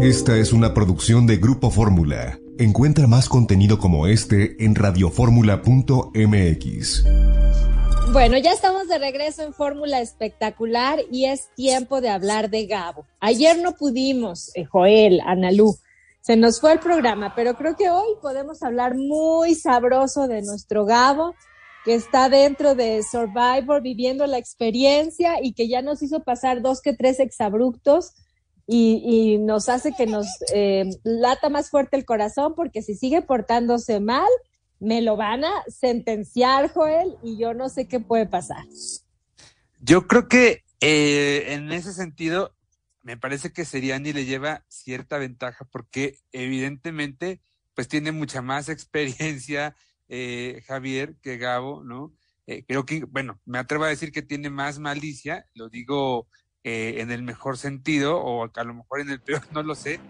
Esta es una producción de Grupo Fórmula. Encuentra más contenido como este en radioformula.mx. Bueno, ya estamos de regreso en Fórmula Espectacular y es tiempo de hablar de Gabo. Ayer no pudimos, eh, Joel, Analú, se nos fue el programa, pero creo que hoy podemos hablar muy sabroso de nuestro Gabo, que está dentro de Survivor viviendo la experiencia y que ya nos hizo pasar dos que tres exabruptos y, y nos hace que nos eh, lata más fuerte el corazón porque si sigue portándose mal, me lo van a sentenciar, Joel, y yo no sé qué puede pasar. Yo creo que eh, en ese sentido, me parece que Seriani le lleva cierta ventaja porque evidentemente, pues tiene mucha más experiencia eh, Javier que Gabo, ¿no? Eh, creo que, bueno, me atrevo a decir que tiene más malicia, lo digo eh, en el mejor sentido o a lo mejor en el peor, no lo sé.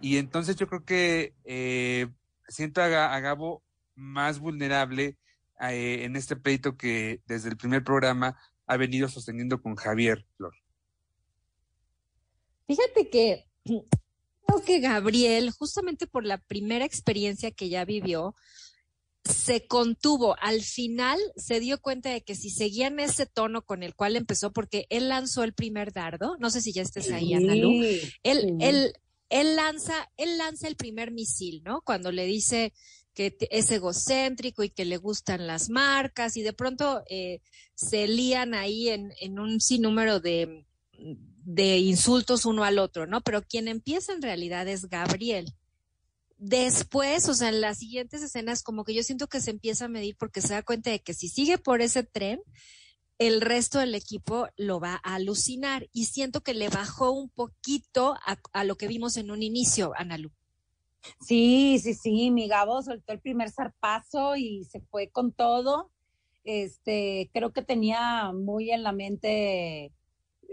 Y entonces yo creo que eh, siento a, Gabo más vulnerable eh, en este pleito que desde el primer programa ha venido sosteniendo con Javier Flor. Fíjate que creo que Gabriel, justamente por la primera experiencia que ya vivió, se contuvo. Al final se dio cuenta de que si seguían ese tono con el cual empezó, porque él lanzó el primer dardo, no sé si ya estés ahí, Ana Lu, él, lanza, lanza el primer misil, ¿no? Cuando le dice que es egocéntrico y que le gustan las marcas y de pronto eh, se lían ahí en, un sinnúmero de insultos uno al otro, ¿no? Pero quien empieza en realidad es Gabriel después, o sea, en las siguientes escenas, como que yo siento que se empieza a medir porque se da cuenta de que si sigue por ese tren, el resto del equipo lo va a alucinar. Y siento que le bajó un poquito a, lo que vimos en un inicio, Analu. Sí, sí, sí, mi Gabo soltó el primer zarpazo y se fue con todo. Este, creo que tenía muy en la mente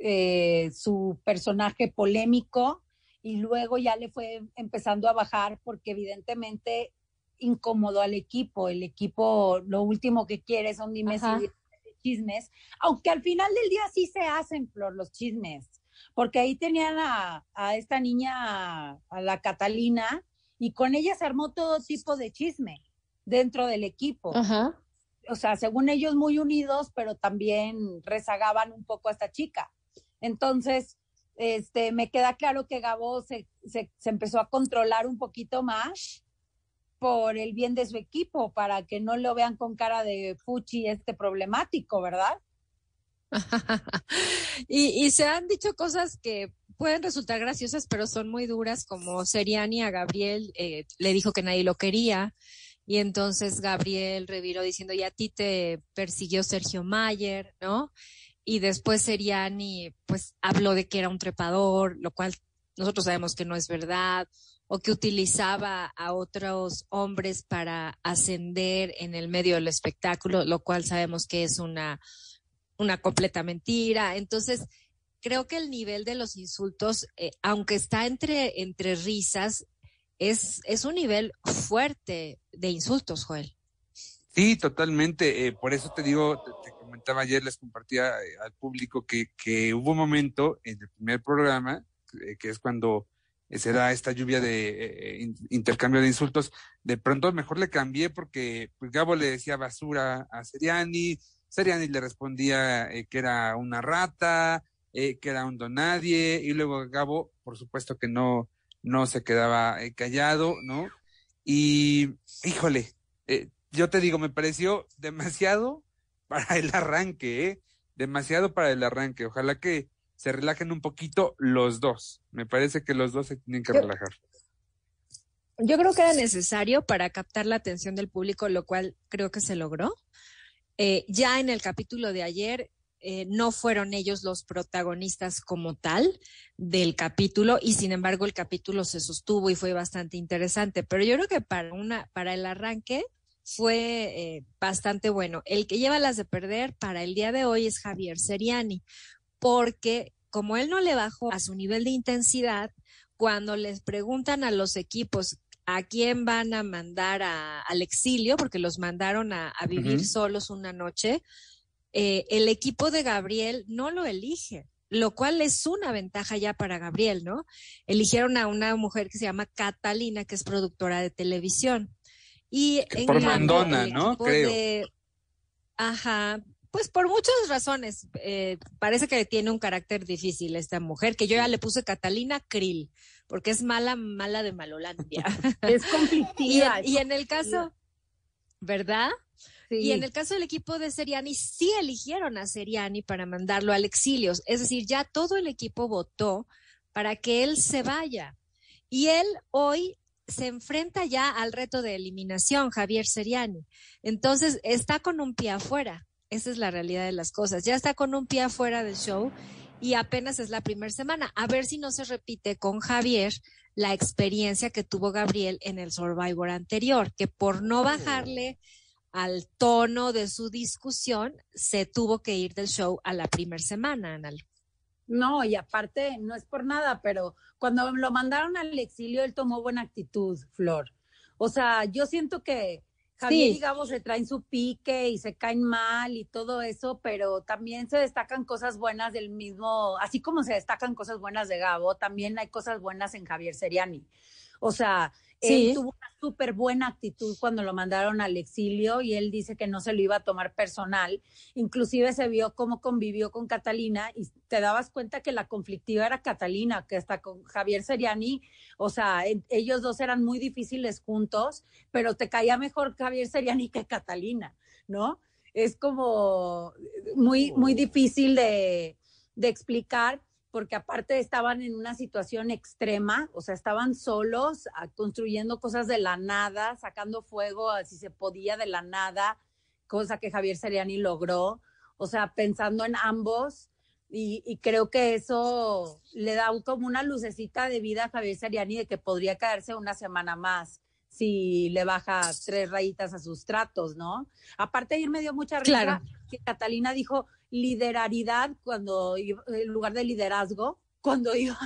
eh, su personaje polémico, y luego ya le fue empezando a bajar porque evidentemente incomodó al equipo. El equipo lo último que quiere son chismes, aunque al final del día sí se hacen, Flor, los chismes, porque ahí tenían a, esta niña, a, la Catalina, y con ella se armó todo tipo de chisme dentro del equipo. O sea, según ellos muy unidos, pero también rezagaban un poco a esta chica. Entonces, este, me queda claro que Gabo se, se, empezó a controlar un poquito más por el bien de su equipo, para que no lo vean con cara de fuchi este problemático, ¿verdad? y, se han dicho cosas que pueden resultar graciosas, pero son muy duras, como Seriani a Gabriel eh, le dijo que nadie lo quería, y entonces Gabriel reviró diciendo, y a ti te persiguió Sergio Mayer, ¿no? y después Seriani pues habló de que era un trepador, lo cual nosotros sabemos que no es verdad, o que utilizaba a otros hombres para ascender en el medio del espectáculo, lo cual sabemos que es una, una completa mentira. Entonces, creo que el nivel de los insultos, eh, aunque está entre, entre risas, es, es un nivel fuerte de insultos, Joel. Sí, totalmente. Eh, por eso te digo, comentaba ayer, les compartía eh, al público que, hubo un momento en el primer programa, eh, que es cuando eh, se da esta lluvia de intercambio de insultos, de pronto mejor le cambié porque pues, Gabo le decía basura a Seriani, Seriani le respondía que era una rata, que era un donadie, y luego Gabo, por supuesto que no, no se quedaba callado, ¿no? Y, híjole, yo te digo, me pareció demasiado para el arranque, ¿eh? Demasiado para el arranque. Ojalá que se relajen un poquito los dos. Me parece que los dos se tienen que relajar. Yo creo que era necesario para captar la atención del público, lo cual creo que se logró. Eh, ya en el capítulo de ayer eh, no fueron ellos los protagonistas como tal del capítulo y sin embargo el capítulo se sostuvo y fue bastante interesante. Pero yo creo que para una, para el arranque fue eh, bastante bueno. El que lleva las de perder para el día de hoy es Javier Seriani, porque como él no le bajó a su nivel de intensidad, cuando les preguntan a los equipos a quién van a mandar al exilio, porque los mandaron a, vivir solos una noche, eh, el equipo de Gabriel no lo elige, lo cual es una ventaja ya para Gabriel, ¿no? Eligieron a una mujer que se llama Catalina, que es productora de televisión. Y por Mandona, ¿no? Creo. Ajá, pues por muchas razones. Eh, parece que tiene un carácter difícil esta mujer, que yo ya le puse Catalina Krill, porque es mala, mala de Malolandia. es conflictiva. Y en, el caso, ¿verdad? Sí. Y en el caso del equipo de Seriani, sí eligieron a Seriani para mandarlo al exilio. Es decir, ya todo el equipo votó para que él se vaya. Y él hoy se enfrenta ya al reto de eliminación, Javier Seriani. Entonces, está con un pie afuera. Esa es la realidad de las cosas. Ya está con un pie afuera del show y apenas es la primera semana. A ver si no se repite con Javier la experiencia que tuvo Gabriel en el Survivor anterior, que por no bajarle al tono de su discusión, se tuvo que ir del show a la primera semana, Anal. No, y aparte, no es por nada, pero cuando lo mandaron al exilio, él tomó buena actitud, Flor. O sea, yo siento que Javier y Gabo se traen su pique y se caen mal y todo eso, pero también se destacan cosas buenas del mismo, así como se destacan cosas buenas de Gabo, también hay cosas buenas en Javier Seriani. O sea, él tuvo una súper buena actitud cuando lo mandaron al exilio y él dice que no se lo iba a tomar personal. Inclusive se vio cómo convivió con Catalina y te dabas cuenta que la conflictiva era Catalina, que hasta con Javier Seriani, o sea, ellos dos eran muy difíciles juntos, pero te caía mejor Javier Seriani que Catalina, ¿no? Es como muy, muy difícil de, de explicar porque aparte estaban en una situación extrema, o sea, estaban solos, ah, construyendo cosas de la nada, sacando fuego, ah, si se podía, de la nada, cosa que Javier Seriani logró, o sea, pensando en ambos, y, creo que eso le da como una lucecita de vida a Javier Seriani de que podría caerse una semana más si le baja tres rayitas a sus tratos, ¿no? Aparte ayer me dio mucha risa que Catalina dijo, lideraridad cuando en lugar de liderazgo cuando iba,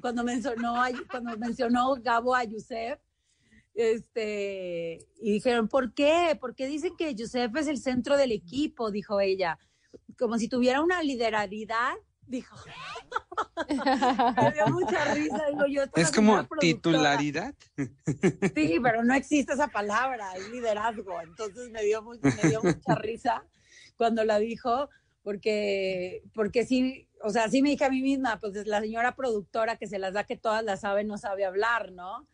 cuando mencionó cuando mencionó Gabo a Yusef este y dijeron por qué por qué dicen que Yusef es el centro del equipo dijo ella como si tuviera una lideraridad dijo me dio mucha risa es como titularidad sí pero no existe esa palabra es liderazgo entonces me dio me dio mucha risa cuando la dijo, porque, porque sí, o sea, sí me dije a mí misma, pues es la señora productora que se las da que todas las sabe, no sabe hablar, ¿no?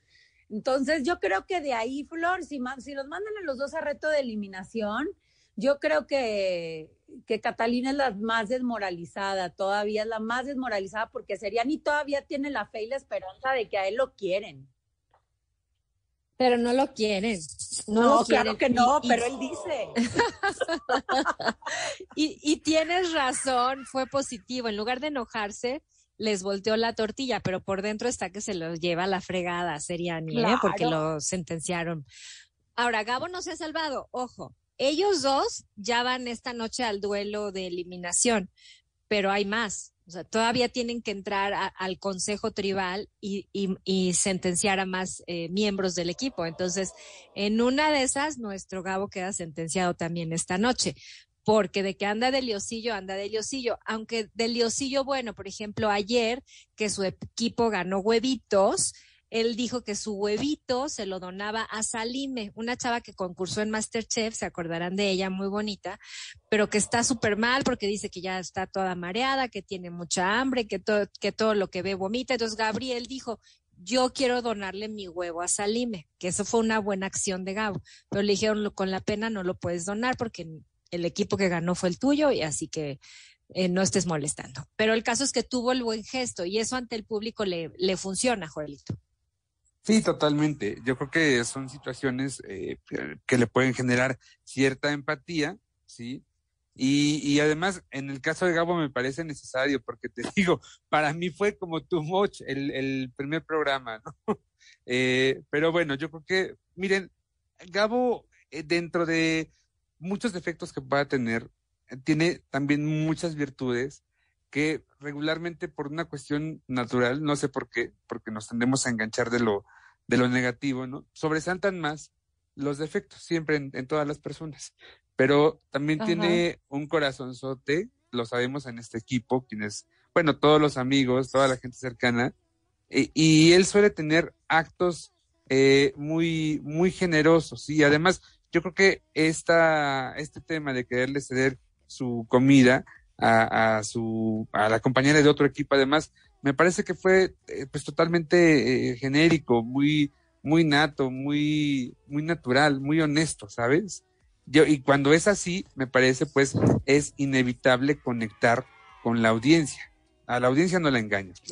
Entonces yo creo que de ahí, Flor, si, los mandan a los dos a reto de eliminación, yo creo que, que Catalina es la más desmoralizada, todavía es la más desmoralizada porque Seriani todavía tiene la fe y la esperanza de que a él lo quieren. Pero no lo quieren. No, claro que no, pero él dice. y, tienes razón, fue positivo. En lugar de enojarse, les volteó la tortilla, pero por dentro está que se los lleva la fregada, sería ¿eh? porque lo sentenciaron. Ahora, Gabo no se ha salvado, ojo. Ellos dos ya van esta noche al duelo de eliminación, pero hay más. O sea, todavía tienen que entrar al consejo tribal y, y, y sentenciar a más eh, miembros del equipo. Entonces, en una de esas, nuestro Gabo queda sentenciado también esta noche porque de que anda de liosillo, anda de liosillo. Aunque de liosillo, bueno, por ejemplo, ayer que su equipo ganó huevitos, él dijo que su huevito se lo donaba a Salime, una chava que concursó en Masterchef, se acordarán de ella, muy bonita, pero que está súper mal porque dice que ya está toda mareada, que tiene mucha hambre, que todo, que todo lo que ve vomita. Entonces Gabriel dijo, yo quiero donarle mi huevo a Salime, que eso fue una buena acción de Gabo, pero le dijeron, con la pena no lo puedes donar porque el equipo que ganó fue el tuyo y así que eh, no estés molestando. Pero el caso es que tuvo el buen gesto y eso ante el público le, le funciona, Joelito. Sí, totalmente. Yo creo que son situaciones eh, que le pueden generar cierta empatía, ¿sí? Y, además, en el caso de Gabo me parece necesario, porque te digo, para mí fue como too much el, primer programa, ¿no? Eh, pero bueno, yo creo que, miren, Gabo, eh, dentro de muchos defectos que pueda tener, tiene también muchas virtudes que regularmente por una cuestión natural, no sé por qué, porque nos tendemos a enganchar de lo, de lo negativo, ¿no? Sobresaltan más los defectos, siempre en, todas las personas. Pero también tiene un corazonzote, lo sabemos en este equipo, quienes, bueno, todos los amigos, toda la gente cercana, y él suele tener actos eh, muy, muy generosos. Y además, yo creo que esta, este tema de quererle ceder su comida a, a, su, a la compañera de otro equipo, además, me parece que fue eh, pues totalmente eh, genérico, muy, muy nato, muy, muy natural, muy honesto, ¿sabes? Yo, y cuando es así, me parece pues es inevitable conectar con la audiencia. A la audiencia no la engañas.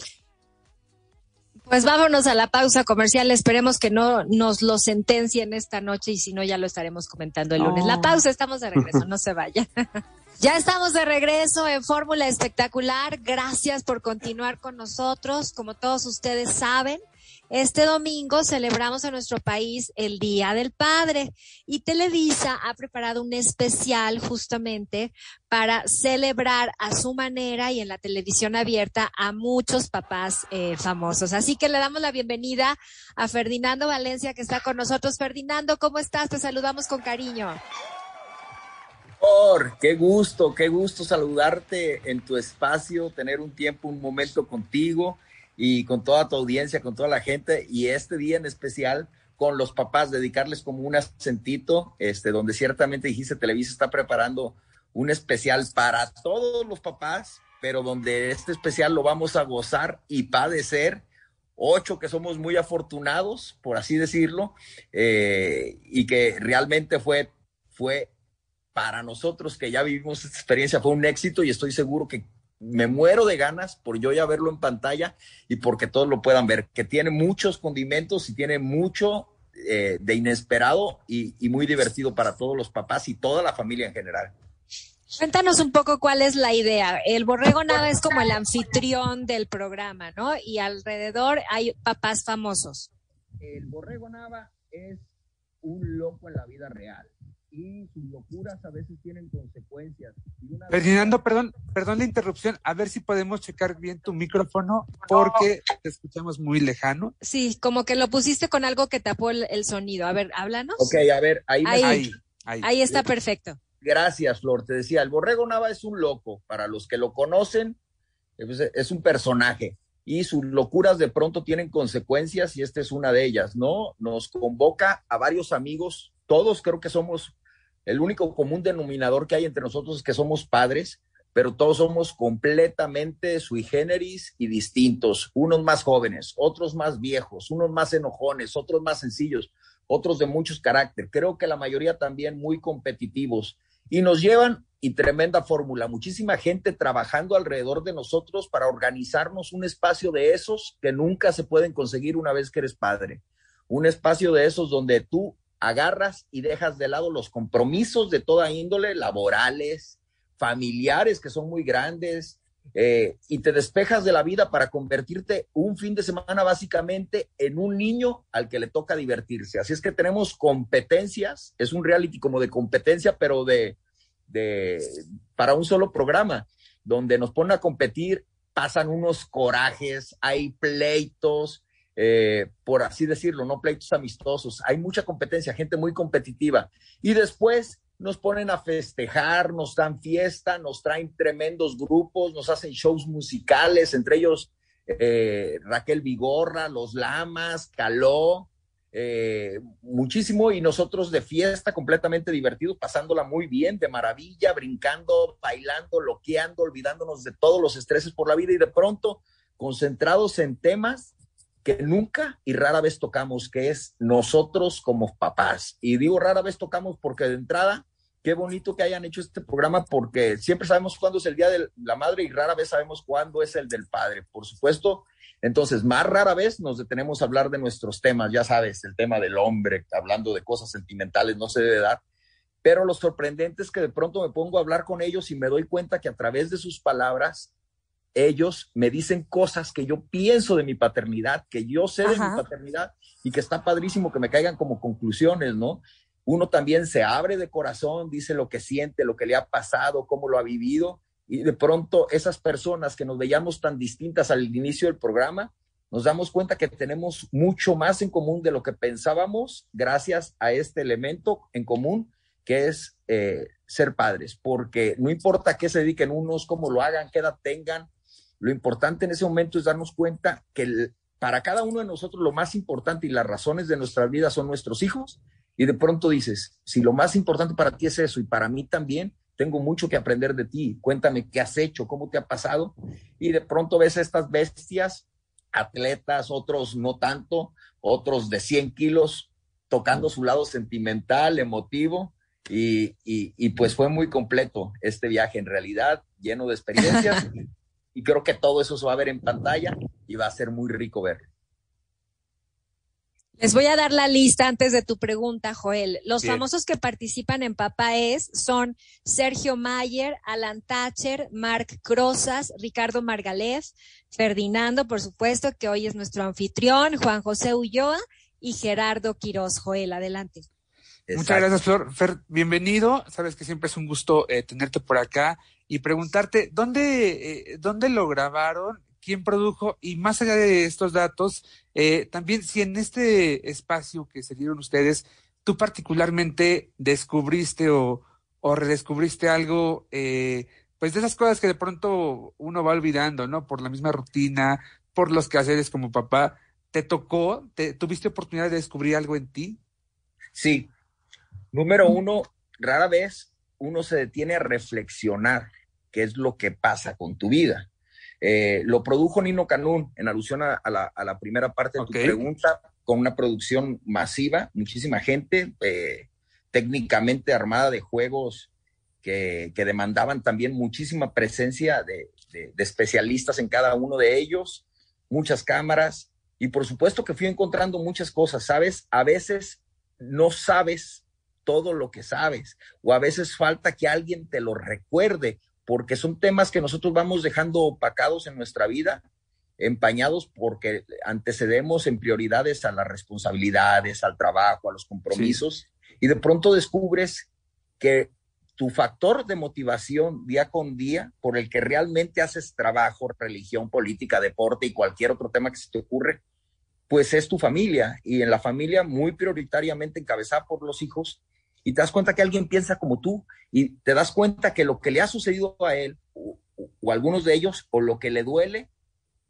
Pues vámonos a la pausa comercial. Esperemos que no nos lo sentencien esta noche y si no, ya lo estaremos comentando el lunes. La pausa, estamos de regreso, no se vaya. ya estamos de regreso en Fórmula Espectacular. Gracias por continuar con nosotros. Como todos ustedes saben, este domingo celebramos en nuestro país el Día del Padre y Televisa ha preparado un especial justamente para celebrar a su manera y en la televisión abierta a muchos papás eh, famosos. Así que le damos la bienvenida a Ferdinando Valencia que está con nosotros. Ferdinando, ¿cómo estás? Te saludamos con cariño. Por, qué gusto, qué gusto saludarte en tu espacio, tener un tiempo, un momento contigo y con toda tu audiencia, con toda la gente y este día en especial con los papás, dedicarles como un asentito, este, donde ciertamente dijiste Televisa está preparando un especial para todos los papás, pero donde este especial lo vamos a gozar y padecer. Ocho que somos muy afortunados, por así decirlo, eh, y que realmente fue, fue para nosotros que ya vivimos esta experiencia, fue un éxito y estoy seguro que me muero de ganas por yo ya verlo en pantalla y porque todos lo puedan ver, que tiene muchos condimentos y tiene mucho eh, de inesperado y, muy divertido para todos los papás y toda la familia en general. Cuéntanos un poco cuál es la idea. El borrego nada es como el anfitrión del programa, ¿no? Y alrededor hay papás famosos. El borrego nava es un loco en la vida real y sus locuras a veces tienen consecuencias. perdón, perdón la interrupción, a ver si podemos checar bien tu micrófono porque te escuchamos muy lejano. Sí, como que lo pusiste con algo que tapó el, sonido. A ver, háblanos. Ok, a ver, ahí, ahí está perfecto. Gracias, Flor. Te decía, el Borrego Nava es un loco. Para los que lo conocen, pues, es un personaje y sus locuras de pronto tienen consecuencias y esta es una de ellas, ¿no? Nos convoca a varios amigos, todos creo que somos el único común denominador que hay entre nosotros es que somos padres, pero todos somos completamente sui generis y distintos, unos más jóvenes, otros más viejos, unos más enojones, otros más sencillos, otros de muchos carácter. Creo que la mayoría también muy competitivos y nos llevan y tremenda fórmula, muchísima gente trabajando alrededor de nosotros para organizarnos un espacio de esos que nunca se pueden conseguir una vez que eres padre. Un espacio de esos donde tú agarras y dejas de lado los compromisos de toda índole, laborales, familiares que son muy grandes, eh, y te despejas de la vida para convertirte un fin de semana básicamente en un niño al que le toca divertirse. Así es que tenemos competencias, es un reality como de competencia, pero de, de para un solo programa, donde nos ponen a competir, pasan unos corajes, hay pleitos, eh, por así decirlo, no pleitos amistosos. Hay mucha competencia, gente muy competitiva. Y después nos ponen a festejar, nos dan fiesta, nos traen tremendos grupos, nos hacen shows musicales, entre ellos eh, Raquel Vigorra, Los Lamas, Caló, eh, muchísimo, y nosotros de fiesta completamente divertidos, pasándola muy bien, de maravilla, brincando, bailando, loqueando, olvidándonos de todos los estreses por la vida y de pronto concentrados en temas que nunca y rara vez tocamos, que es nosotros como papás. Y digo rara vez tocamos porque de entrada, qué bonito que hayan hecho este programa porque siempre sabemos cuándo es el Día de la Madre y rara vez sabemos cuándo es el del Padre, por supuesto. Entonces, más rara vez nos detenemos a hablar de nuestros temas, ya sabes, el tema del hombre, hablando de cosas sentimentales, no se debe dar. Pero lo sorprendente es que de pronto me pongo a hablar con ellos y me doy cuenta que a través de sus palabras ellos me dicen cosas que yo pienso de mi paternidad, que yo sé de mi paternidad y que está padrísimo que me caigan como conclusiones, ¿no? Uno también se abre de corazón, dice lo que siente, lo que le ha pasado, cómo lo ha vivido y de pronto esas personas que nos veíamos tan distintas al inicio del programa, nos damos cuenta que tenemos mucho más en común de lo que pensábamos gracias a este elemento en común que es eh, ser padres, porque no importa qué se dediquen unos, cómo lo hagan, qué edad tengan, lo importante en ese momento es darnos cuenta que para cada uno de nosotros lo más importante y las razones de nuestra vida son nuestros hijos. Y de pronto dices, si lo más importante para ti es eso y para mí también, tengo mucho que aprender de ti. Cuéntame qué has hecho, cómo te ha pasado. Y de pronto ves a estas bestias, atletas, otros no tanto, otros de 100 kilos, tocando su lado sentimental, emotivo. Y, y, pues fue muy completo este viaje en realidad, lleno de experiencias Y creo que todo eso se va a ver en pantalla y va a ser muy rico verlo. Les voy a dar la lista antes de tu pregunta, Joel. Los famosos que participan en Papá es son Sergio Mayer, Alan Thatcher, Mark Crozas, Ricardo Margalef, Ferdinando, por supuesto, que hoy es nuestro anfitrión, Juan José Ulloa y Gerardo Quiroz. Joel, adelante. Muchas gracias, Flor. bienvenido. Sabes que siempre es un gusto eh, tenerte por acá y preguntarte, ¿dónde, eh, ¿dónde lo grabaron? ¿Quién produjo? Y más allá de estos datos, eh, también si en este espacio que se dieron ustedes, tú particularmente descubriste o, o redescubriste algo, eh, pues de esas cosas que de pronto uno va olvidando, ¿no? Por la misma rutina, por los quehaceres como papá. ¿Te tocó? Te, ¿Tuviste oportunidad de descubrir algo en ti? Sí. Número mm. uno, rara vez uno se detiene a reflexionar qué es lo que pasa con tu vida. Eh, lo produjo Nino Canún en alusión a, la, primera parte de tu pregunta, con una producción masiva, muchísima gente, eh, técnicamente armada de juegos que, demandaban también muchísima presencia de especialistas en cada uno de ellos, muchas cámaras, y por supuesto que fui encontrando muchas cosas, ¿sabes? A veces no sabes todo lo que sabes o a veces falta que alguien te lo recuerde porque son temas que nosotros vamos dejando opacados en nuestra vida, empañados porque antecedemos en prioridades a las responsabilidades, al trabajo, a los compromisos y de pronto descubres que tu factor de motivación día con día por el que realmente haces trabajo, religión, política, deporte y cualquier otro tema que se te ocurre, pues es tu familia y en la familia muy prioritariamente encabezada por los hijos, y te das cuenta que alguien piensa como tú y te das cuenta que lo que le ha sucedido a él o, a algunos de ellos o lo que le duele,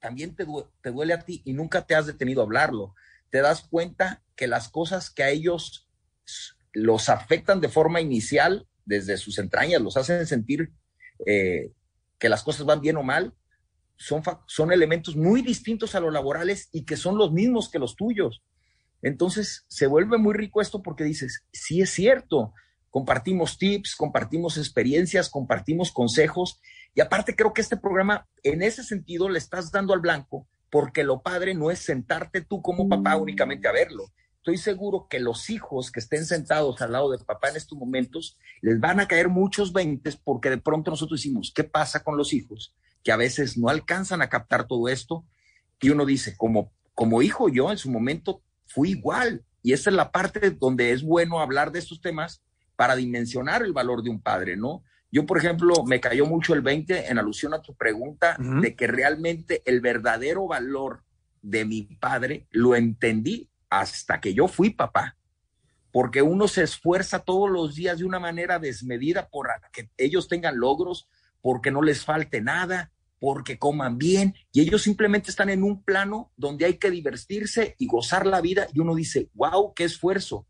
también te, duele a ti y nunca te has detenido a hablarlo. Te das cuenta que las cosas que a ellos los afectan de forma inicial desde sus entrañas, los hacen sentir eh, que las cosas van bien o mal, son, son elementos muy distintos a los laborales y que son los mismos que los tuyos. Entonces se vuelve muy rico esto porque dices, sí es cierto, compartimos tips, compartimos experiencias, compartimos consejos y aparte creo que este programa en ese sentido le estás dando al blanco porque lo padre no es sentarte tú como papá únicamente a verlo. Estoy seguro que los hijos que estén sentados al lado de papá en estos momentos les van a caer muchos veintes porque de pronto nosotros decimos, ¿qué pasa con los hijos? Que a veces no alcanzan a captar todo esto y uno dice, como, como hijo yo en su momento Fui igual. Y esa es la parte donde es bueno hablar de estos temas para dimensionar el valor de un padre, ¿no? Yo, por ejemplo, me cayó mucho el 20 en alusión a tu pregunta de que realmente el verdadero valor de mi padre lo entendí hasta que yo fui papá, porque uno se esfuerza todos los días de una manera desmedida por que ellos tengan logros, porque no les falte nada, porque coman bien y ellos simplemente están en un plano donde hay que divertirse y gozar la vida y uno dice, wow, qué esfuerzo.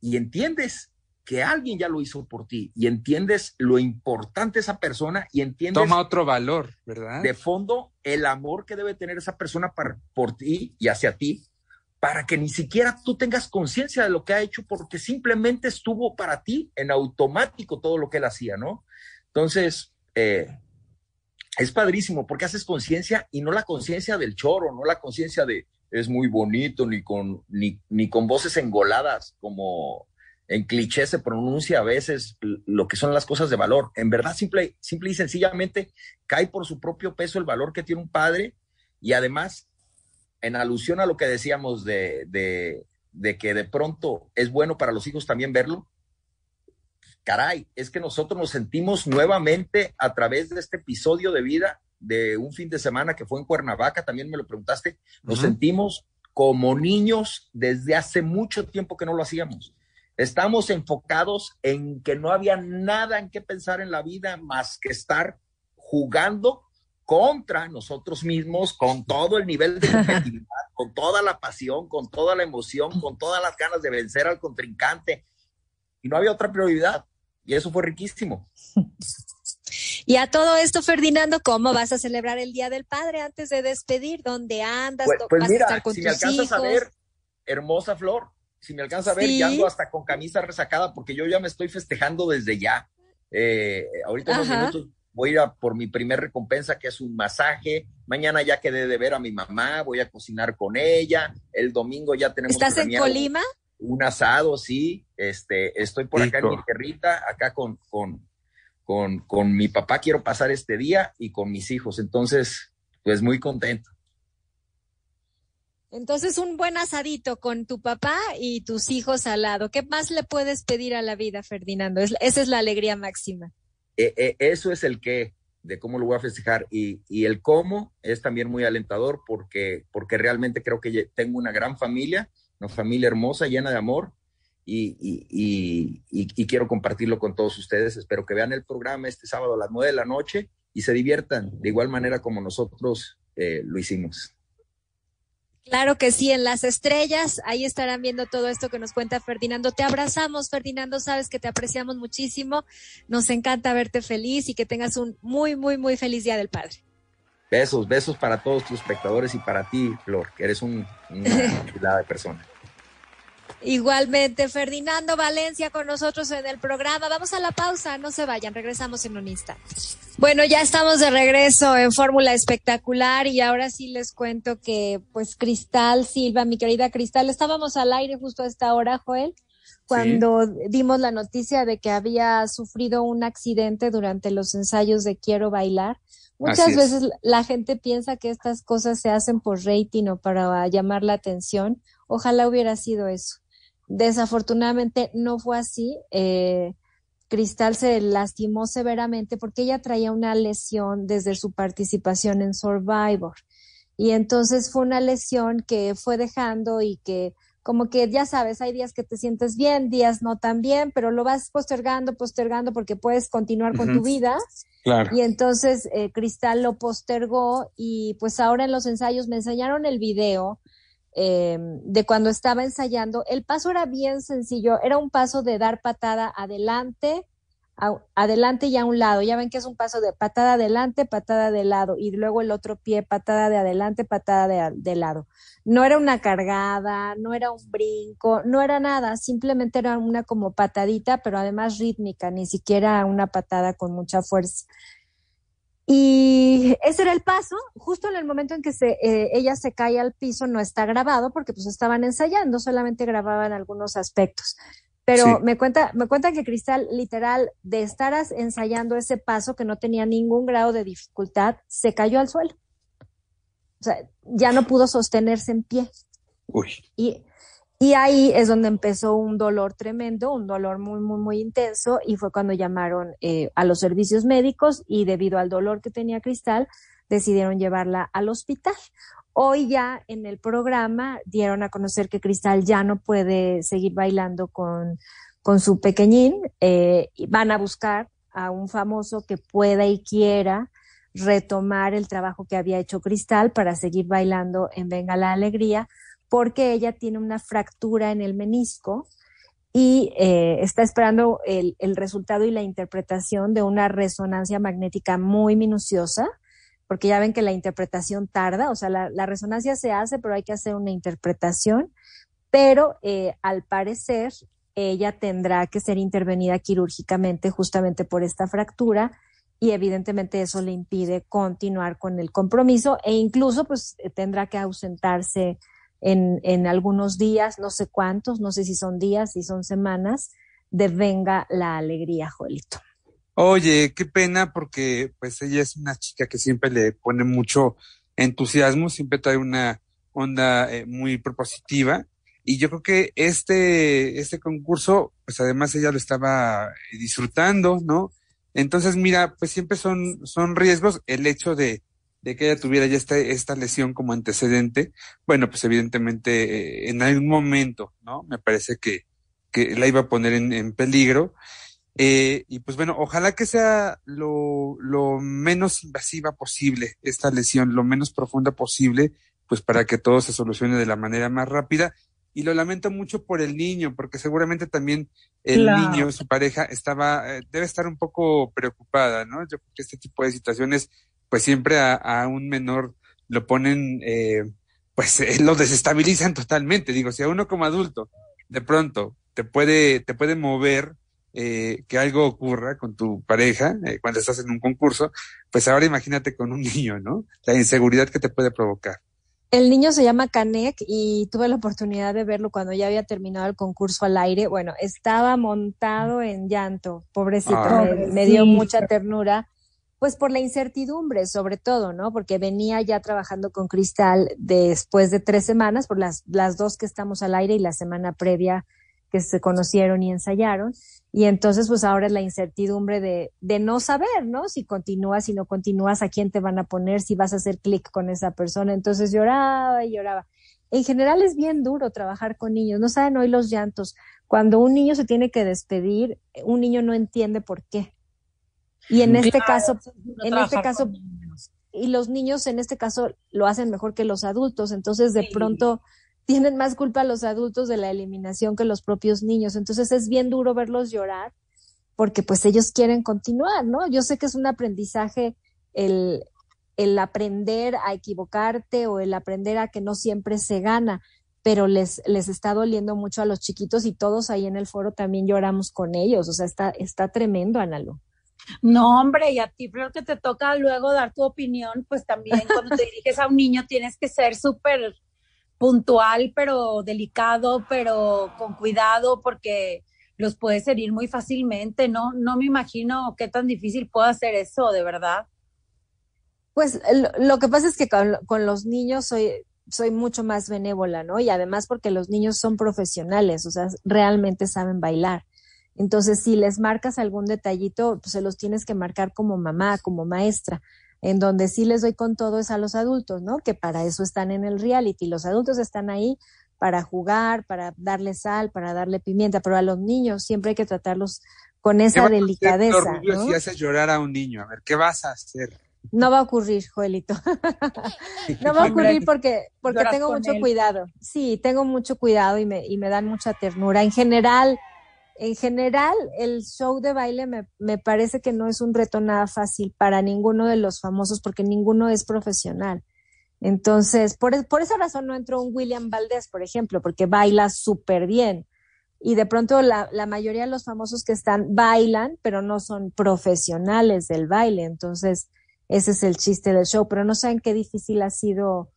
Y entiendes que alguien ya lo hizo por ti y entiendes lo importante esa persona y entiendes... Toma otro valor, ¿verdad? De fondo, el amor que debe tener esa persona para, por ti y hacia ti, para que ni siquiera tú tengas conciencia de lo que ha hecho porque simplemente estuvo para ti en automático todo lo que él hacía, ¿no? Entonces, eh, es padrísimo porque haces conciencia y no la conciencia del choro, no la conciencia de es muy bonito, ni con, ni, ni con voces engoladas, como en cliché se pronuncia a veces lo que son las cosas de valor. En verdad, simple, simple y sencillamente cae por su propio peso el valor que tiene un padre y además, en alusión a lo que decíamos de, de, de que de pronto es bueno para los hijos también verlo, caray, es que nosotros nos sentimos nuevamente a través de este episodio de vida de un fin de semana que fue en Cuernavaca, también me lo preguntaste, nos sentimos como niños desde hace mucho tiempo que no lo hacíamos. Estamos enfocados en que no había nada en qué pensar en la vida más que estar jugando contra nosotros mismos, con todo el nivel de competitividad, con toda la pasión, con toda la emoción, con todas las ganas de vencer al contrincante. Y no había otra prioridad. Y eso fue riquísimo. Y a todo esto, Ferdinando, ¿cómo vas a celebrar el Día del Padre antes de despedir? ¿Dónde andas? Pues, pues mira, estar con si me alcanzas a ver, hermosa flor, si me alcanza a ver, ya ando hasta con camisa resacada porque yo ya me estoy festejando desde ya. Eh, ahorita en unos minutos voy a ir a por mi primer recompensa, que es un masaje. Mañana ya quedé de ver a mi mamá, voy a cocinar con ella. El domingo ya tenemos. ¿Estás en Colima? un asado, sí, este, estoy por acá en mi tierrita, acá con, con, con, con mi papá quiero pasar este día y con mis hijos, entonces, pues muy contento. Entonces, un buen asadito con tu papá y tus hijos al lado. ¿Qué más le puedes pedir a la vida, Ferdinando? esa es la alegría máxima. Eh, eh, eso es el qué, de cómo lo voy a festejar. Y, y, el cómo es también muy alentador porque, porque realmente creo que tengo una gran familia una familia hermosa, llena de amor. Y, quiero compartirlo con todos ustedes. Espero que vean el programa este sábado a las nueve de la noche y se diviertan de igual manera como nosotros eh, lo hicimos. Claro que sí, en las estrellas, ahí estarán viendo todo esto que nos cuenta Ferdinando. Te abrazamos, Ferdinando, sabes que te apreciamos muchísimo, nos encanta verte feliz y que tengas un muy, muy, muy feliz Día del Padre. Besos, besos para todos tus espectadores y para ti, Flor, que eres un, una de persona. Igualmente, Ferdinando Valencia con nosotros en el programa. Vamos a la pausa, no se vayan, regresamos en un instante. Bueno, ya estamos de regreso en Fórmula Espectacular y ahora sí les cuento que, pues, Cristal Silva, mi querida Cristal, estábamos al aire justo a esta hora, Joel, cuando dimos la noticia de que había sufrido un accidente durante los ensayos de Quiero Bailar Muchas veces la gente piensa que estas cosas se hacen por rating o para llamar la atención. Ojalá hubiera sido eso. Desafortunadamente no fue así. Eh, Cristal se lastimó severamente porque ella traía una lesión desde su participación en Survivor. Y entonces fue una lesión que fue dejando y que como que ya sabes, hay días que te sientes bien, días no tan bien, pero lo vas postergando, postergando porque puedes continuar con tu vida. Claro. Y entonces eh, Cristal lo postergó y pues ahora en los ensayos me enseñaron el video em, de cuando estaba ensayando. El paso era bien sencillo, era un paso de dar patada adelante, adelante y a un lado. Ya ven que es un paso de patada adelante, patada de lado, y luego el otro pie, patada de adelante, patada de, lado. No era una cargada, no era un brinco, no era nada, simplemente era una como patadita, pero además rítmica, ni siquiera una patada con mucha fuerza. Y ese era el paso, justo en el momento en que eh, ella se cae al piso, no está grabado porque pues estaban ensayando, solamente grababan algunos aspectos. Pero me cuenta, me cuentan que Cristal, literal, de estar ensayando ese paso que no tenía ningún grado de dificultad, se cayó al suelo. O sea, ya no pudo sostenerse en pie. Uy. Y, y ahí es donde empezó un dolor tremendo, un dolor muy, muy, muy intenso, y fue cuando llamaron eh, a los servicios médicos y debido al dolor que tenía Cristal, decidieron llevarla al hospital. Hoy ya en el programa dieron a conocer que Cristal ya no puede seguir bailando con, su pequeñín. Eh, van a buscar a un famoso que pueda y quiera retomar el trabajo que había hecho Cristal para seguir bailando en Venga la Alegría, porque ella tiene una fractura en el menisco y eh, está esperando el, resultado y la interpretación de una resonancia magnética muy minuciosa porque ya ven que la interpretación tarda, o sea, la, resonancia se hace, pero hay que hacer una interpretación, pero eh, al parecer ella tendrá que ser intervenida quirúrgicamente justamente por esta fractura y evidentemente eso le impide continuar con el compromiso e incluso pues eh, tendrá que ausentarse en, en algunos días, no sé cuántos, no sé si son días, si son semanas, de venga la alegría, Joelito. Oye, qué pena porque pues ella es una chica que siempre le pone mucho entusiasmo, siempre trae una onda eh, muy propositiva y yo creo que este, este concurso, pues además ella lo estaba eh, disfrutando, ¿no? Entonces, mira, pues siempre son, son riesgos el hecho de, de que ella tuviera ya esta, esta lesión como antecedente. Bueno, pues evidentemente eh, en algún momento, ¿no? Me parece que, que la iba a poner en, en peligro. Eh, y pues bueno, ojalá que sea lo, lo menos invasiva posible esta lesión, lo menos profunda posible, pues para que todo se solucione de la manera más rápida. Y lo lamento mucho por el niño, porque seguramente también el niño, su pareja, estaba, eh, debe estar un poco preocupada, ¿no? Yo creo que este tipo de situaciones, pues siempre a, un menor lo ponen, eh, pues eh, lo desestabilizan totalmente. Digo, si a uno como adulto, de pronto, te puede, te puede mover eh, que algo ocurra con tu pareja eh, cuando estás en un concurso, pues ahora imagínate con un niño, ¿no? La inseguridad que te puede provocar. El niño se llama Canek y tuve la oportunidad de verlo cuando ya había terminado el concurso al aire. Bueno, estaba montado en llanto, pobrecito, ah. me, dio mucha ternura pues por la incertidumbre, sobre todo, ¿no? Porque venía ya trabajando con Cristal después de tres semanas, por las, las dos que estamos al aire y la semana previa que se conocieron y ensayaron. Y entonces, pues ahora es la incertidumbre de, de no saber, ¿no? Si continúas, si no continúas, a quién te van a poner, si vas a hacer clic con esa persona. Entonces lloraba y lloraba. En general es bien duro trabajar con niños, no saben hoy los llantos. Cuando un niño se tiene que despedir, un niño no entiende por qué. Y en este caso, en este caso, y los niños en este caso lo hacen mejor que los adultos, entonces de pronto tienen más culpa los adultos de la eliminación que los propios niños. Entonces es bien duro verlos llorar porque pues ellos quieren continuar, ¿no? Yo sé que es un aprendizaje el, el aprender a equivocarte o el aprender a que no siempre se gana, pero les, les está doliendo mucho a los chiquitos y todos ahí en el foro también lloramos con ellos. O sea, está, está tremendo, Analo. No, hombre, y a ti creo que te toca luego dar tu opinión, pues también cuando te diriges a un niño tienes que ser súper puntual, pero delicado, pero con cuidado, porque los puedes herir muy fácilmente. No, no me imagino qué tan difícil pueda ser eso, de verdad. Pues lo que pasa es que con, los niños soy, soy mucho más benévola, ¿no? Y además porque los niños son profesionales, o sea, realmente saben bailar. Entonces, si les marcas algún detallito, pues se los tienes que marcar como mamá, como maestra en donde sí les doy con todo es a los adultos, ¿no? Que para eso están en el reality. Los adultos están ahí para jugar, para darle sal, para darle pimienta, pero a los niños siempre hay que tratarlos con esa delicadeza. ¿no? Si haces llorar a un niño, a ver, ¿qué vas a hacer? No va a ocurrir, Joelito. no va a ocurrir porque, porque tengo mucho cuidado. Sí, tengo mucho cuidado y me, y me dan mucha ternura. En general, en general, el show de baile me, parece que no es un reto nada fácil para ninguno de los famosos porque ninguno es profesional. Entonces, e, por, esa razón no entró un William Valdés, por ejemplo, porque baila súper bien. Y de pronto la, la, mayoría de los famosos que están bailan, pero no son profesionales del baile. Entonces, ese es el chiste del show. Pero no saben qué difícil ha sido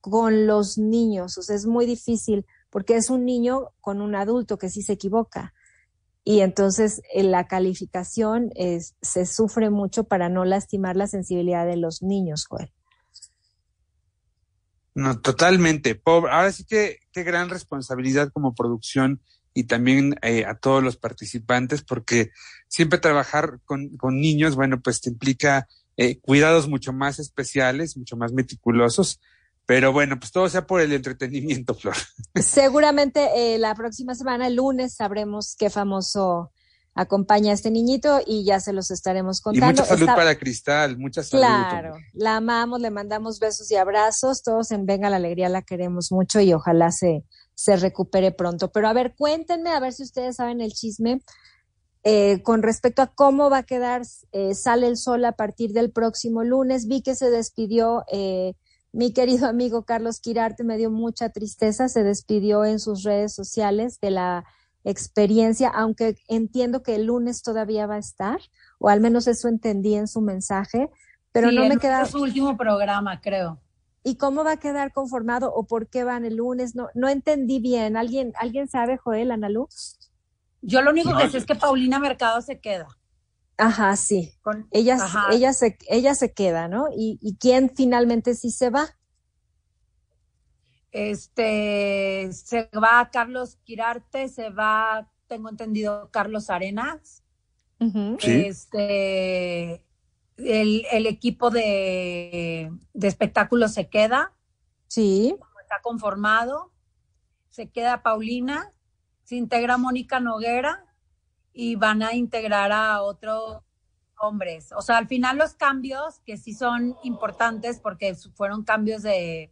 con los niños. O sea, es muy difícil porque es un niño con un adulto que sí se equivoca y entonces eh, la calificación se sufre mucho para no lastimar la sensibilidad de los niños, Joel. No, totalmente. Pobre. Ahora sí que qué gran responsabilidad como producción y también eh, a todos los participantes, porque siempre trabajar con, con niños, bueno, pues te implica eh, cuidados mucho más especiales, mucho más meticulosos, pero bueno, pues todo sea por el entretenimiento, Flor. Seguramente eh, la próxima semana, el lunes, sabremos qué famoso acompaña a este niñito y ya se los estaremos contando. Y mucha salud para Cristal, mucha salud. Claro, la amamos, le mandamos besos y abrazos, todos en Venga la Alegría la queremos mucho y ojalá se, se recupere pronto. Pero a ver, cuéntenme, a ver si ustedes saben el chisme eh, con respecto a cómo va a quedar eh, Sale el Sol a partir del próximo lunes. Vi que se despidió eh, mi querido amigo Carlos Quirarte me dio mucha tristeza, se despidió en sus redes sociales de la experiencia, aunque entiendo que el lunes todavía va a estar, o al menos eso entendí en su mensaje, pero no me queda... Es su último programa, creo. ¿Y cómo va a quedar conformado o por qué van el lunes? No, no entendí bien. ¿Alguien, ¿Alguien sabe, Joel, Analú? Yo lo único que sé es que Paulina Mercado se queda. Ajá, sí. Con, ella, se, queda, ¿no? ¿Y, ¿Y, quién finalmente sí se va? Este, se va Carlos Quirarte, se va, tengo entendido, Carlos Arenas. Este, el, el, equipo de, de espectáculos se queda. Sí. Está conformado. Se queda Paulina, se integra Mónica Noguera y van a integrar a otros hombres. O sea, al final los cambios que sí son importantes porque fueron cambios de,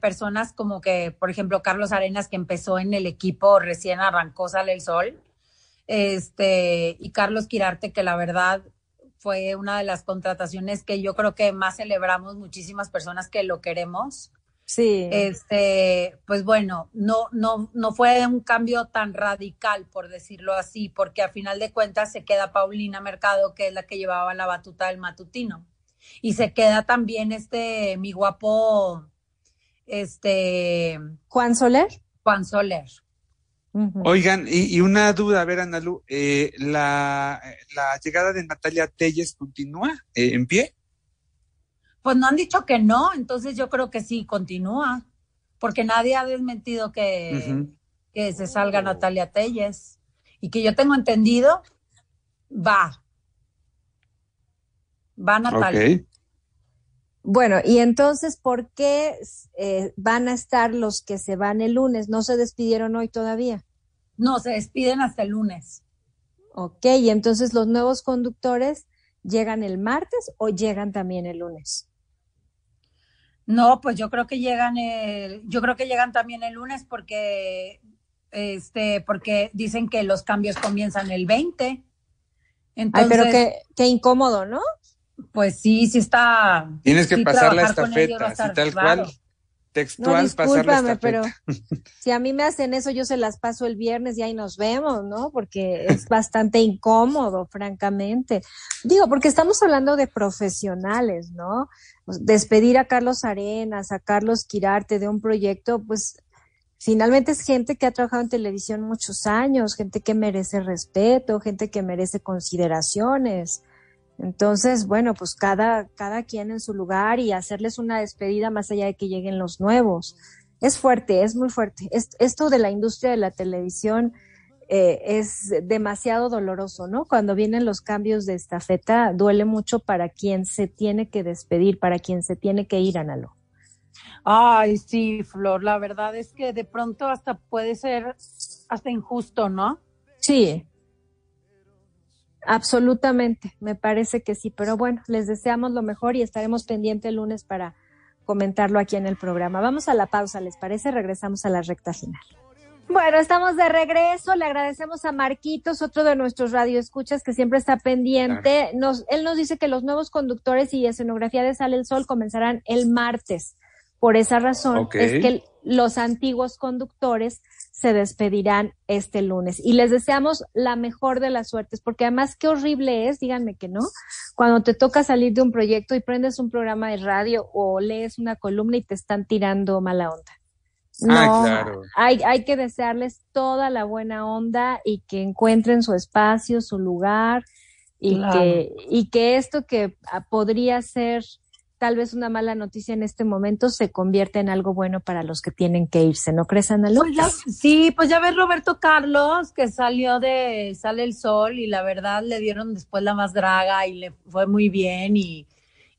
personas como que, por ejemplo, Carlos Arenas que empezó en el equipo recién arrancó Sale el Sol, este, y Carlos Quirarte que la verdad fue una de las contrataciones que yo creo que más celebramos muchísimas personas que lo queremos. Sí. Este, pues bueno, no, no, no fue un cambio tan radical, por decirlo así, porque a final de cuentas se queda Paulina Mercado, que es la que llevaba la batuta del matutino. Y se queda también este, mi guapo, este. Juan Soler. Juan Soler. Oigan, y, una duda, a ver, Analu, eh, la, llegada de Natalia Telles continúa eh, en pie? pues no han dicho que no, entonces yo creo que sí, continúa, porque nadie ha desmentido que, se salga Natalia Telles y que yo tengo entendido, va, va Natalia. Bueno, y entonces, ¿por qué eh, van a estar los que se van el lunes? ¿No se despidieron hoy todavía? No, se despiden hasta el lunes. Ok, y entonces los nuevos conductores llegan el martes o llegan también el lunes. No, pues yo creo que llegan yo creo que llegan también el lunes porque este, porque dicen que los cambios comienzan el 20. Ay, pero qué, qué incómodo, ¿no? Pues sí, sí está. Tienes que pasar la estafeta, tal cual textual no, discúlpame, pero si a mí me hacen eso, yo se las paso el viernes y ahí nos vemos, ¿no? Porque es bastante incómodo, francamente. Digo, porque estamos hablando de profesionales, ¿no? Pues, despedir a Carlos Arenas, a Carlos Quirarte de un proyecto, pues finalmente es gente que ha trabajado en televisión muchos años, gente que merece respeto, gente que merece consideraciones. Entonces, bueno, pues cada, cada quien en su lugar y hacerles una despedida más allá de que lleguen los nuevos. Es fuerte, es muy fuerte. esto de la industria de la televisión eh, es demasiado doloroso, ¿no? Cuando vienen los cambios de estafeta, duele mucho para quien se tiene que despedir, para quien se tiene que ir, Analo. Ay, sí, Flor, la verdad es que de pronto hasta puede ser hasta injusto, ¿no? Sí, Absolutamente, me parece que sí, pero bueno, les deseamos lo mejor y estaremos pendiente el lunes para comentarlo aquí en el programa. Vamos a la pausa, ¿les parece? Regresamos a la recta final. Bueno, estamos de regreso. Le agradecemos a Marquitos, otro de nuestros radioescuchas que siempre está pendiente. Nos, él nos dice que los nuevos conductores y escenografía de Sale el Sol comenzarán el martes. Por esa razón es que los antiguos conductores se despedirán este lunes. Y les deseamos la mejor de las suertes, porque además qué horrible es, díganme que no, cuando te toca salir de un proyecto y prendes un programa de radio o lees una columna y te están tirando mala onda. ah, claro. hay, hay que desearles toda la buena onda y que encuentren su espacio, su lugar y, que, y que esto que podría ser tal vez una mala noticia en este momento se convierte en algo bueno para los que tienen que irse, ¿no crees, Ana pues López? sí, pues ya ves Roberto Carlos que salió de Sale el Sol y la verdad le dieron después la más draga y le fue muy bien y,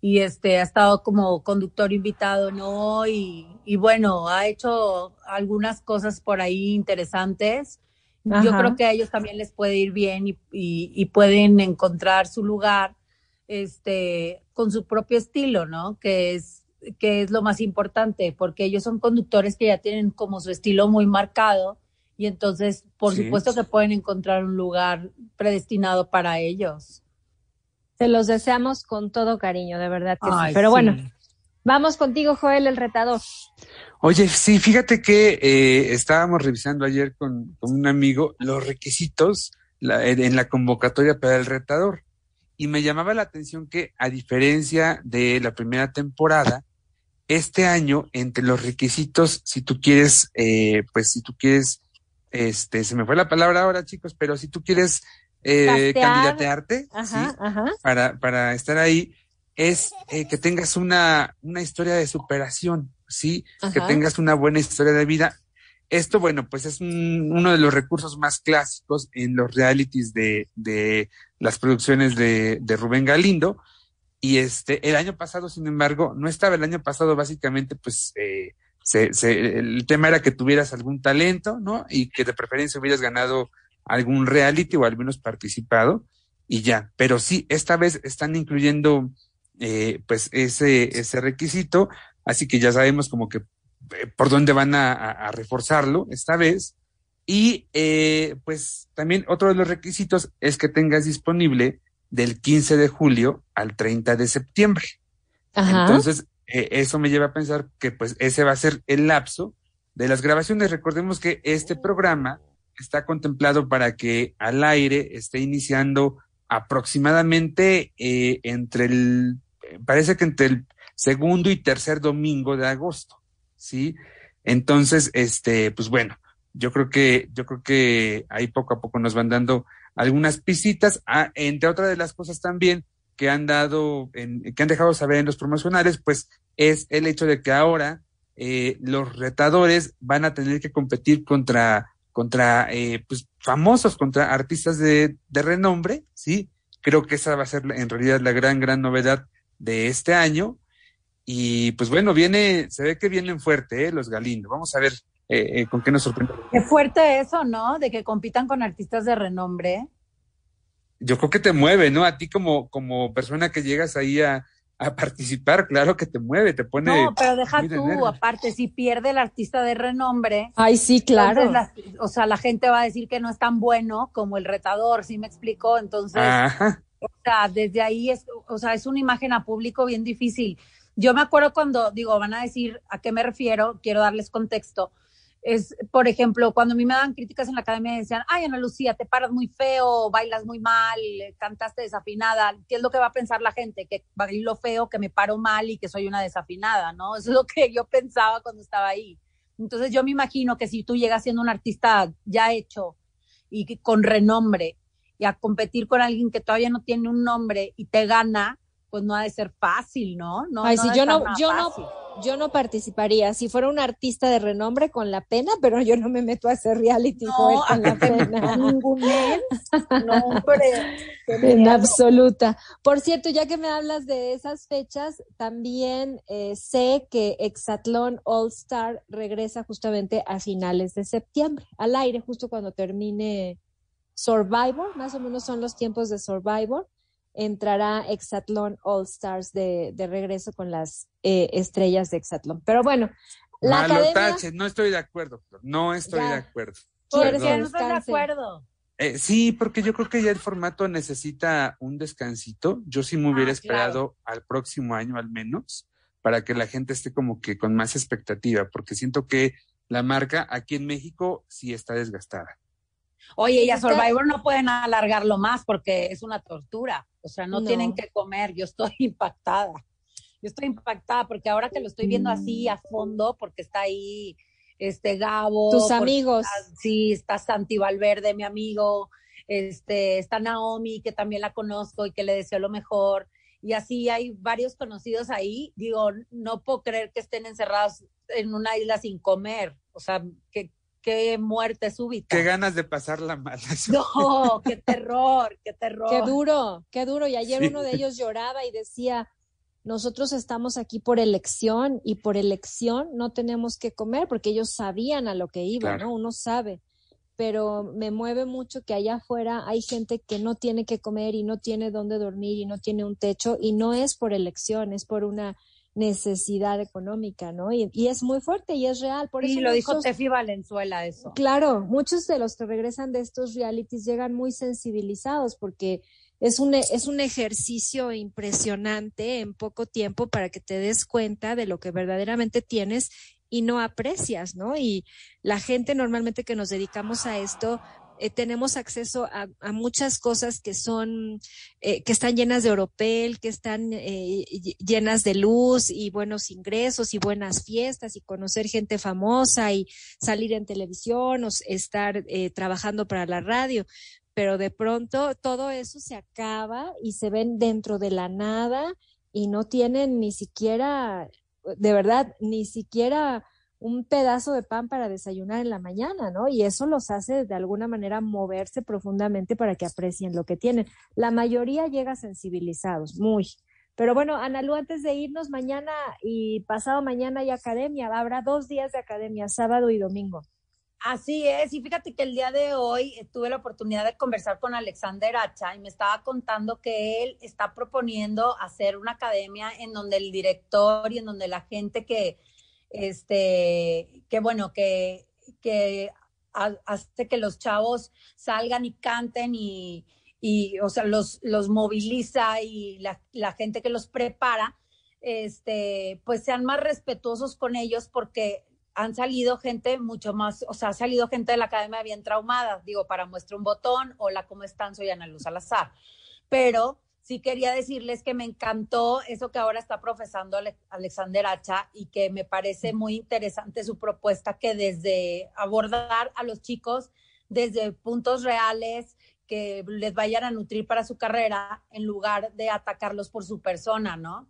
y este ha estado como conductor invitado, ¿no? Y, y bueno, ha hecho algunas cosas por ahí interesantes. Yo creo que a ellos también les puede ir bien y, y, y pueden encontrar su lugar este, con su propio estilo, ¿no? Que es, que es lo más importante, porque ellos son conductores que ya tienen como su estilo muy marcado y entonces, por supuesto que pueden encontrar un lugar predestinado para ellos. Se los deseamos con todo cariño, de verdad Pero bueno, vamos contigo, Joel, el retador. Oye, sí, fíjate que eh, estábamos revisando ayer con, un amigo los requisitos en la convocatoria para el retador y me llamaba la atención que a diferencia de la primera temporada, este año entre los requisitos, si tú quieres, eh, pues si tú quieres, este, se me fue la palabra ahora chicos, pero si tú quieres eh, candidatearte Para, estar ahí, es eh, que tengas una, historia de superación, ¿sí? Que tengas una buena historia de vida. Esto, bueno, pues es uno de los recursos más clásicos en los realities de, las producciones de, de Rubén Galindo. Y este, el año pasado, sin embargo, no estaba. El año pasado, básicamente, pues, eh, el tema era que tuvieras algún talento, ¿no? Y que de preferencia hubieras ganado algún reality o al menos participado y ya. Pero sí, esta vez están incluyendo, eh, pues, ese, ese requisito. Así que ya sabemos como que eh, por dónde van a reforzarlo esta vez y eh, pues también otro de los requisitos es que tengas disponible del 15 de julio al 30 de septiembre. Entonces, e, eso me lleva a pensar que pues ese va a ser el lapso de las grabaciones. Recordemos que este oh. programa está contemplado para que al aire esté iniciando aproximadamente eh, entre el, parece que entre el segundo y tercer domingo de agosto, ¿sí? Entonces, este, pues bueno, yo creo que, yo creo que ahí poco a poco nos van dando algunas pisitas, ah, entre otras de las cosas también que han dado, que han dejado saber en los promocionales, pues es el hecho de que ahora eh, los retadores van a tener que competir contra, contra eh, pues, famosos, contra artistas de, de renombre, ¿sí? Creo que esa va a ser en realidad la gran, gran novedad de este año. Y pues bueno, viene, se ve que vienen fuerte, ¿eh? Los Galindo. Vamos a ver eh, eh, ¿con qué nos sorprende? Qué fuerte eso, ¿no? De que compitan con artistas de renombre. Yo creo que te mueve, ¿no? A ti como, como persona que llegas ahí a, a participar, claro que te mueve, te pone. No, pero deja tú, aparte, si pierde el artista de renombre. Ay, sí, claro. o sea, la gente va a decir que no es tan bueno como el retador, ¿sí me explicó? Entonces, o sea, desde ahí es, o sea, es una imagen a público bien difícil. Yo me acuerdo cuando, digo, van a decir a qué me refiero, quiero darles contexto es, por ejemplo, cuando a mí me dan críticas en la academia, decían, ay, Ana Lucía, te paras muy feo, bailas muy mal, cantaste desafinada. ¿Qué es lo que va a pensar la gente? Que bailo feo, que me paro mal y que soy una desafinada, ¿no? Eso es lo que yo pensaba cuando estaba ahí. Entonces yo me imagino que si tú llegas siendo un artista ya hecho y con renombre y a competir con alguien que todavía no tiene un nombre y te gana, pues no ha de ser fácil, ¿no? no ay, si yo no, yo no yo no participaría. Si fuera un artista de renombre, con la pena, pero yo no me meto a hacer reality con la pena. Ningún no, En absoluta. Por cierto, ya que me hablas de esas fechas, también eh, sé que Exatlón All Star regresa justamente a finales de septiembre, al aire, justo cuando termine Survivor. Más o menos son los tiempos de Survivor entrará Exatlón All Stars de, regreso con las eh, estrellas de Exatlón. Pero bueno, la no estoy de acuerdo, no estoy de acuerdo. no estoy de acuerdo. Eh, sí, porque yo creo que ya el formato necesita un descansito. Yo sí me ah, hubiera esperado al próximo año al menos, para que la gente esté como que con más expectativa, porque siento que la marca aquí en México sí está desgastada. Oye, y a Survivor no pueden alargarlo más porque es una tortura. O sea, no, tienen que comer. Yo estoy impactada. Yo estoy impactada porque ahora que lo estoy viendo así mm. a fondo, porque está ahí este Gabo. Tus amigos. sí, está Santi Valverde, mi amigo. Este, está Naomi, que también la conozco y que le deseo lo mejor. Y así hay varios conocidos ahí. Digo, no puedo creer que estén encerrados en una isla sin comer. O sea, que qué muerte súbita. Qué ganas de pasarla mal. No, qué terror, qué terror. Qué duro, qué duro. Y ayer uno de ellos lloraba y decía, nosotros estamos aquí por elección y por elección no tenemos que comer porque ellos sabían a lo que iban, ¿no? Uno sabe. Pero me mueve mucho que allá afuera hay gente que no tiene que comer y no tiene dónde dormir y no tiene un techo y no es por elección, es por una necesidad económica, ¿no? Y, es muy fuerte y es real. Por eso y lo dijo Tefi Valenzuela eso. Claro, muchos de los que regresan de estos realities llegan muy sensibilizados porque es un, e, es un ejercicio impresionante en poco tiempo para que te des cuenta de lo que verdaderamente tienes y no aprecias, ¿no? Y la gente normalmente que nos dedicamos a esto, eh, tenemos acceso a, muchas cosas que son, eh, que están llenas de oropel, que están eh, llenas de luz y buenos ingresos y buenas fiestas y conocer gente famosa y salir en televisión o estar trabajando para la radio. Pero de pronto todo eso se acaba y se ven dentro de la nada y no tienen ni siquiera, de verdad, ni siquiera un pedazo de pan para desayunar en la mañana, ¿no? Y eso los hace de alguna manera moverse profundamente para que aprecien lo que tienen. La mayoría llega sensibilizados, muy. Pero bueno, Analú, antes de irnos mañana y pasado mañana hay academia, habrá dos días de academia, sábado y domingo. Así es, y fíjate que el día de hoy eh, tuve la oportunidad de conversar con Alexander Hacha y me estaba contando que él está proponiendo hacer una academia en donde el director y en donde la gente que, este, que bueno, que, que hace que los chavos salgan y canten y, y o sea, los, los moviliza y la, la, gente que los prepara, este, pues sean más respetuosos con ellos porque han salido gente mucho más, o sea, ha salido gente de la academia bien traumada, digo, para muestra un botón, hola, ¿cómo están? Soy Ana Luz Alazar, Pero sí quería decirles que me encantó eso que ahora está profesando Alexander Hacha y que me parece muy interesante su propuesta que desde abordar a los chicos desde puntos reales que les vayan a nutrir para su carrera en lugar de atacarlos por su persona, ¿no?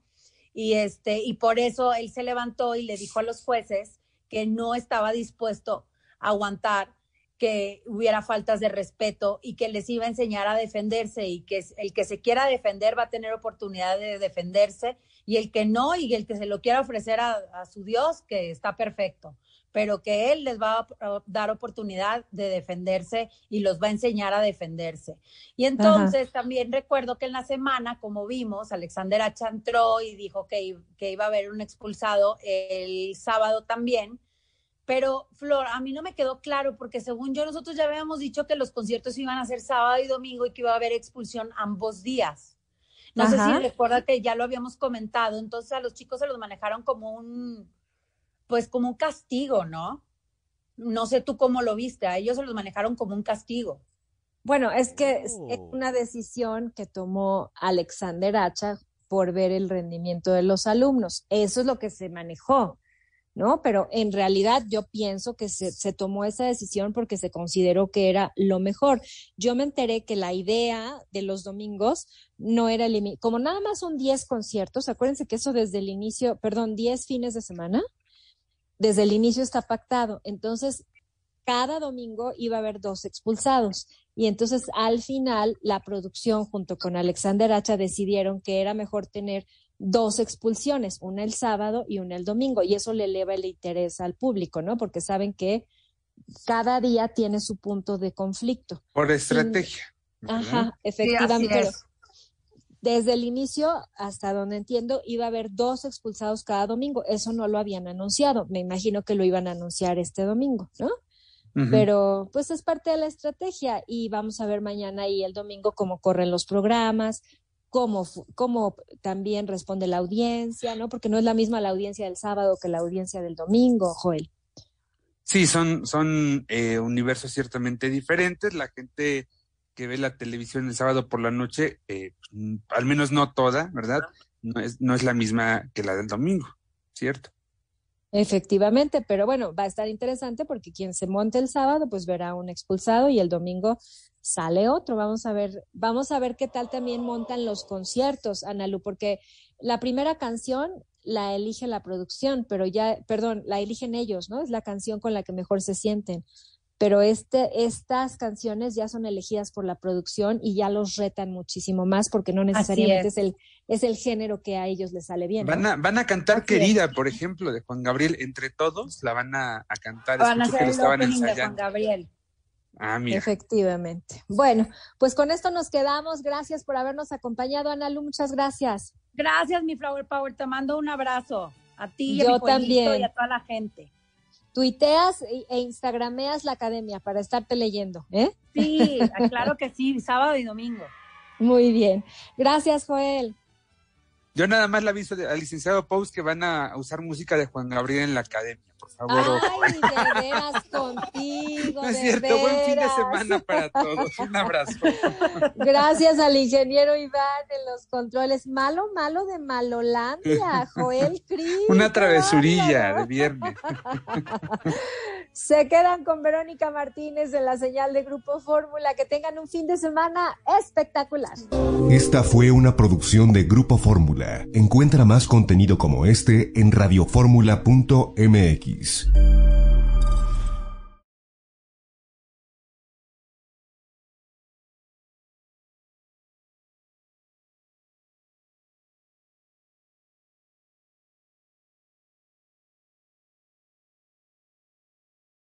Y este y por eso él se levantó y le dijo a los jueces que no estaba dispuesto a aguantar que hubiera faltas de respeto y que les iba a enseñar a defenderse y que el que se quiera defender va a tener oportunidad de defenderse y el que no y el que se lo quiera ofrecer a, su Dios, que está perfecto, pero que Él les va a dar oportunidad de defenderse y los va a enseñar a defenderse. Y entonces también recuerdo que en la semana, como vimos, Alexander H. y dijo que, que iba a haber un expulsado el sábado también pero Flor, a mí no me quedó claro porque según yo nosotros ya habíamos dicho que los conciertos iban a ser sábado y domingo y que iba a haber expulsión ambos días. No sé si recuerda que ya lo habíamos comentado, entonces a los chicos se los manejaron como un, pues como un castigo, ¿no? No sé tú cómo lo viste, a ellos se los manejaron como un castigo. Bueno, es que es oh. una decisión que tomó Alexander Hacha por ver el rendimiento de los alumnos. Eso es lo que se manejó. ¿no? Pero en realidad yo pienso que se, tomó esa decisión porque se consideró que era lo mejor. Yo me enteré que la idea de los domingos no era el, como nada más son 10 conciertos, acuérdense que eso desde el inicio, perdón, 10 fines de semana, desde el inicio está pactado. Entonces, cada domingo iba a haber dos expulsados. Y entonces al final la producción junto con Alexander Hacha decidieron que era mejor tener dos expulsiones, una el sábado y una el domingo, y eso le eleva el interés al público, ¿no? Porque saben que cada día tiene su punto de conflicto. Por estrategia. ajá, efectivamente. desde el inicio, hasta donde entiendo, iba a haber dos expulsados cada domingo. Eso no lo habían anunciado. Me imagino que lo iban a anunciar este domingo, ¿no? Pero pues es parte de la estrategia y vamos a ver mañana y el domingo cómo corren los programas, cómo, cómo también responde la audiencia, ¿no? Porque no es la misma la audiencia del sábado que la audiencia del domingo, Joel. Sí, son, son eh, universos ciertamente diferentes. La gente que ve la televisión el sábado por la noche, eh, pues, al menos no toda, ¿verdad? No es, no es la misma que la del domingo, ¿cierto? Efectivamente, pero bueno, va a estar interesante porque quien se monte el sábado, pues verá un expulsado y el domingo sale otro. Vamos a ver, vamos a ver qué tal también montan los conciertos, Analu, porque la primera canción la elige la producción, pero ya, perdón, la eligen ellos, ¿no? Es la canción con la que mejor se sienten pero este, estas canciones ya son elegidas por la producción y ya los retan muchísimo más porque no necesariamente es. el, es el género que a ellos les sale bien. Van a, cantar Querida, por ejemplo, de Juan Gabriel, entre todos la van a, cantar. Van a hacer que estaban ensayando. de Juan Gabriel. Ah, Efectivamente. Bueno, pues con esto nos quedamos. Gracias por habernos acompañado, Lu. Muchas gracias. Gracias, mi Flower Power. Te mando un abrazo a ti, y a mi y a toda la gente tuiteas e, e instagrameas la academia para estarte leyendo, ¿eh? Sí, ah, claro que sí, sábado y domingo. Muy bien. Gracias, Joel. Yo nada más le aviso al licenciado post que van a usar música de Juan Gabriel en la academia. Ah, Ay, de contigo. es cierto, buen fin de semana para todos. Un abrazo. Gracias al ingeniero Iván de los controles. Malo, malo de Malolandia, Joel Cris. Una travesurilla de viernes. Se quedan con Verónica Martínez de la señal de Grupo Fórmula. Que tengan un fin de semana espectacular. Esta fue una producción de Grupo Fórmula. Encuentra más contenido como este en radioformula.mx. Martins.